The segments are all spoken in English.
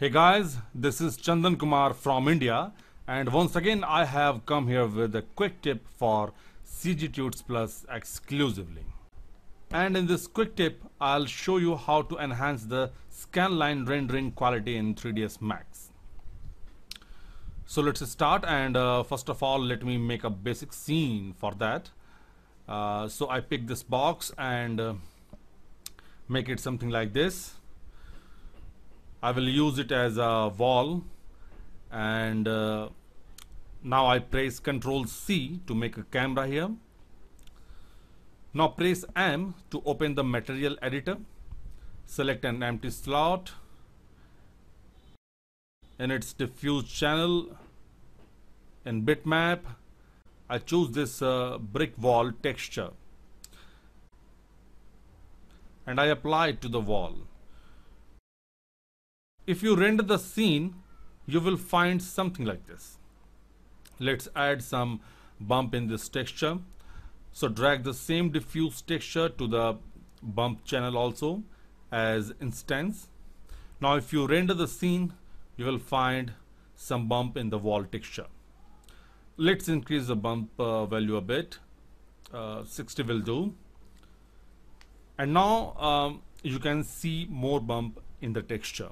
Hey guys, this is Chandan Kumar from India and once again I have come here with a quick tip for CGTutes Plus exclusively. And in this quick tip, I'll show you how to enhance the scanline rendering quality in 3ds Max. So let's start and uh, first of all let me make a basic scene for that. Uh, so I pick this box and uh, make it something like this I will use it as a wall and uh, now I press Ctrl C to make a camera here. Now press M to open the material editor. Select an empty slot in its diffuse channel in bitmap. I choose this uh, brick wall texture and I apply it to the wall. If you render the scene, you will find something like this. Let's add some bump in this texture. So drag the same diffuse texture to the bump channel also as instance. Now if you render the scene, you will find some bump in the wall texture. Let's increase the bump uh, value a bit. Uh, 60 will do. And now um, you can see more bump in the texture.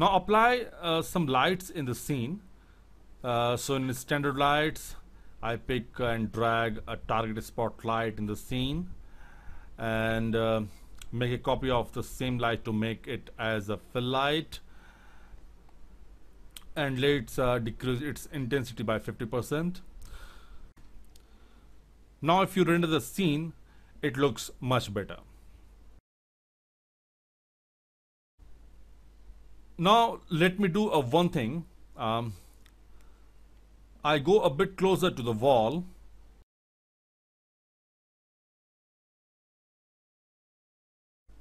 Now apply uh, some lights in the scene. Uh, so in standard lights, I pick and drag a target spotlight in the scene and uh, make a copy of the same light to make it as a fill light and let's uh, decrease its intensity by 50%. Now if you render the scene, it looks much better. now let me do a one thing um, I go a bit closer to the wall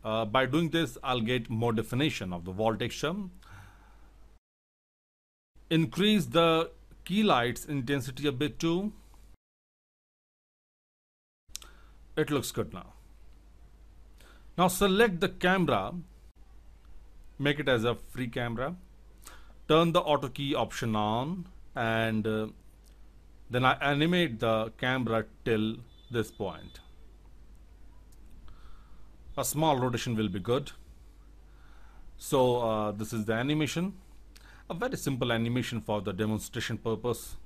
uh, by doing this I'll get more definition of the wall texture increase the key lights intensity a bit too it looks good now now select the camera make it as a free camera turn the auto key option on and uh, then I animate the camera till this point a small rotation will be good so uh, this is the animation a very simple animation for the demonstration purpose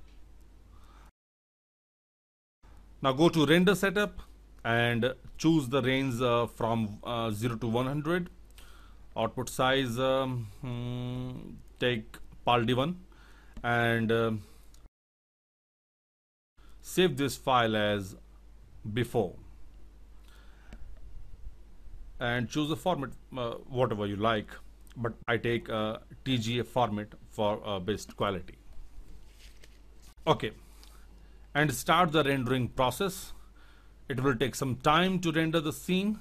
now go to render setup and choose the range uh, from uh, 0 to 100 output size um, hmm, take paldi1 and uh, save this file as before and choose a format uh, whatever you like but I take a TGA format for uh, best quality okay and start the rendering process it will take some time to render the scene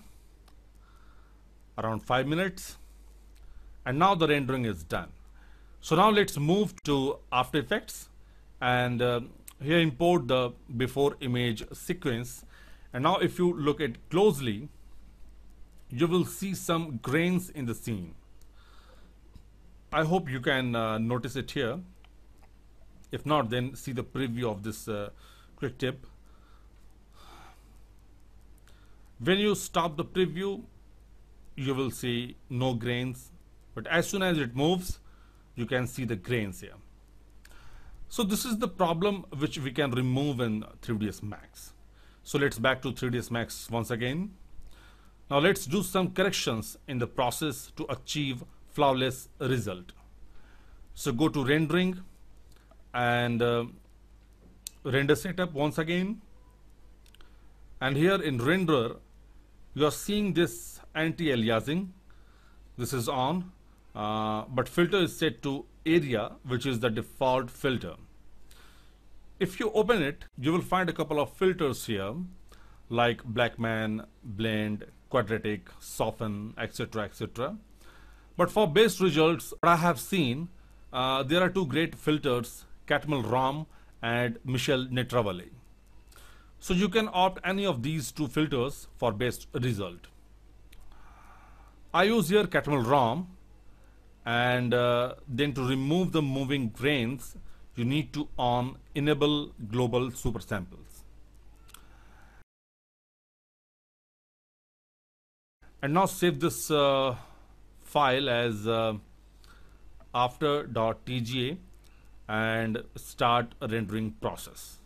around 5 minutes and now the rendering is done. So now let's move to After Effects and uh, here import the before image sequence and now if you look at closely you will see some grains in the scene. I hope you can uh, notice it here. If not then see the preview of this uh, quick tip. When you stop the preview you will see no grains but as soon as it moves, you can see the grains here. So this is the problem which we can remove in 3ds Max. So let's back to 3ds Max once again. Now let's do some corrections in the process to achieve flawless result. So go to rendering and uh, render setup once again. And here in renderer, you are seeing this anti-aliasing. This is on uh, but filter is set to area, which is the default filter. If you open it, you will find a couple of filters here like Blackman, Blend, Quadratic, Soften, etc. etc. But for best results, what I have seen, uh, there are two great filters, Catmull ROM and Michel Netravale. So you can opt any of these two filters for best result. I use here Catmull ROM and uh, then to remove the moving grains you need to on enable global super samples and now save this uh, file as uh, after.tga and start rendering process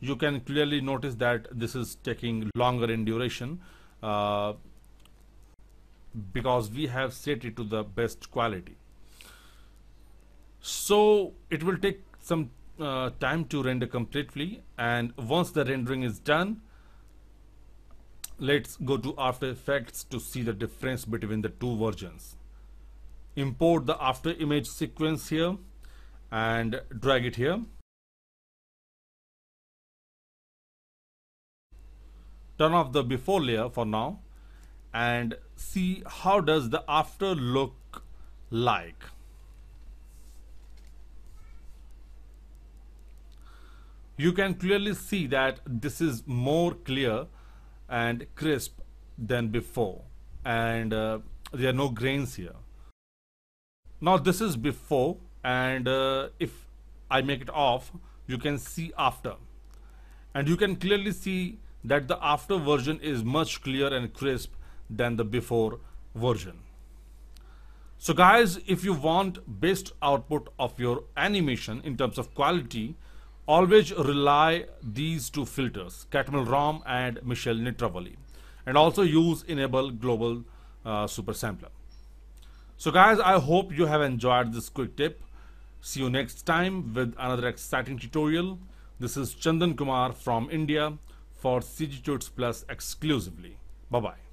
you can clearly notice that this is taking longer in duration uh, because we have set it to the best quality so it will take some uh, time to render completely and once the rendering is done let's go to after effects to see the difference between the two versions import the after image sequence here and drag it here turn off the before layer for now and see how does the after look like. You can clearly see that this is more clear and crisp than before and uh, there are no grains here. Now this is before and uh, if I make it off you can see after and you can clearly see that the after version is much clearer and crisp than the before version. So guys, if you want best output of your animation in terms of quality, always rely these two filters, Catmull ROM and Michel Nitravali, and also use Enable Global uh, Super Sampler. So guys, I hope you have enjoyed this quick tip. See you next time with another exciting tutorial. This is Chandan Kumar from India for CG Tuts Plus exclusively. Bye-bye.